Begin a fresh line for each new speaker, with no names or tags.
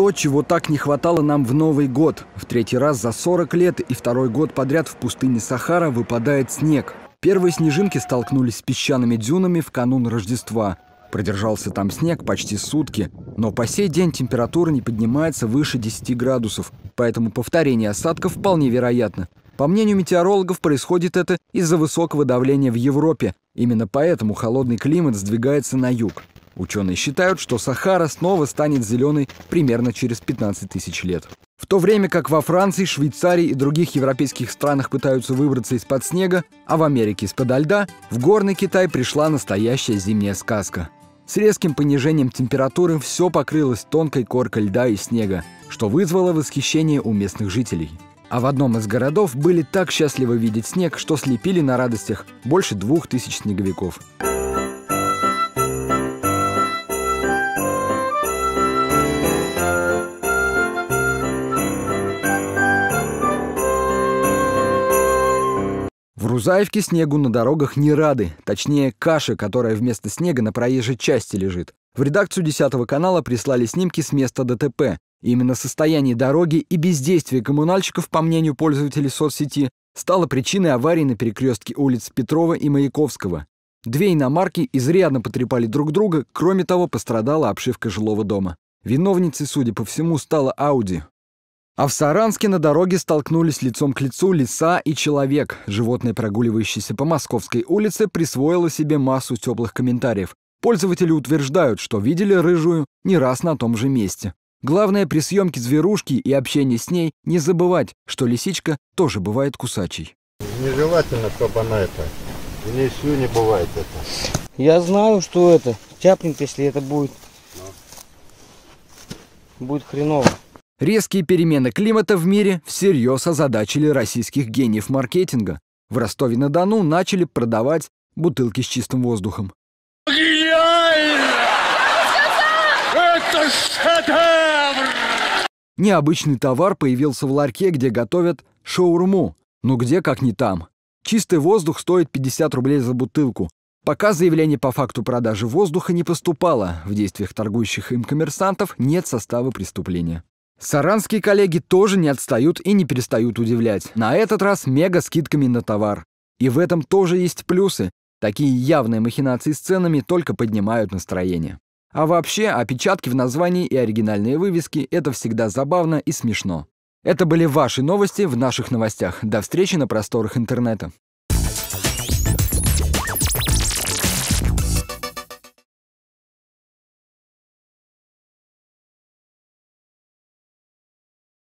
то, чего так не хватало нам в Новый год. В третий раз за 40 лет и второй год подряд в пустыне Сахара выпадает снег. Первые снежинки столкнулись с песчаными дюнами в канун Рождества. Продержался там снег почти сутки, но по сей день температура не поднимается выше 10 градусов, поэтому повторение осадков вполне вероятно. По мнению метеорологов, происходит это из-за высокого давления в Европе. Именно поэтому холодный климат сдвигается на юг. Ученые считают, что Сахара снова станет зеленой примерно через 15 тысяч лет. В то время как во Франции, Швейцарии и других европейских странах пытаются выбраться из-под снега, а в Америке из-под льда, в горный Китай пришла настоящая зимняя сказка. С резким понижением температуры все покрылось тонкой коркой льда и снега, что вызвало восхищение у местных жителей. А в одном из городов были так счастливы видеть снег, что слепили на радостях больше двух тысяч снеговиков. Рузаевки снегу на дорогах не рады, точнее, каша, которая вместо снега на проезжей части лежит. В редакцию 10 канала прислали снимки с места ДТП. Именно состояние дороги и бездействие коммунальщиков, по мнению пользователей соцсети, стало причиной аварии на перекрестке улиц Петрова и Маяковского. Две иномарки изрядно потрепали друг друга, кроме того, пострадала обшивка жилого дома. Виновницей, судя по всему, стала Ауди. А в Саранске на дороге столкнулись лицом к лицу лиса и человек. Животное, прогуливающееся по Московской улице, присвоило себе массу теплых комментариев. Пользователи утверждают, что видели рыжую не раз на том же месте. Главное при съемке зверушки и общении с ней не забывать, что лисичка тоже бывает кусачей. Нежелательно, чтобы она это, у нее не бывает это. Я знаю, что это, тяпнет, если это будет. Но. Будет хреново. Резкие перемены климата в мире всерьез озадачили российских гениев маркетинга. В Ростове-на-Дону начали продавать бутылки с чистым воздухом. Это шедевр! Необычный товар появился в ларьке, где готовят шаурму. но где, как не там. Чистый воздух стоит 50 рублей за бутылку. Пока заявление по факту продажи воздуха не поступало, в действиях торгующих им коммерсантов нет состава преступления. Саранские коллеги тоже не отстают и не перестают удивлять. На этот раз мега скидками на товар. И в этом тоже есть плюсы. Такие явные махинации с ценами только поднимают настроение. А вообще, опечатки в названии и оригинальные вывески – это всегда забавно и смешно. Это были ваши новости в наших новостях. До встречи на просторах интернета.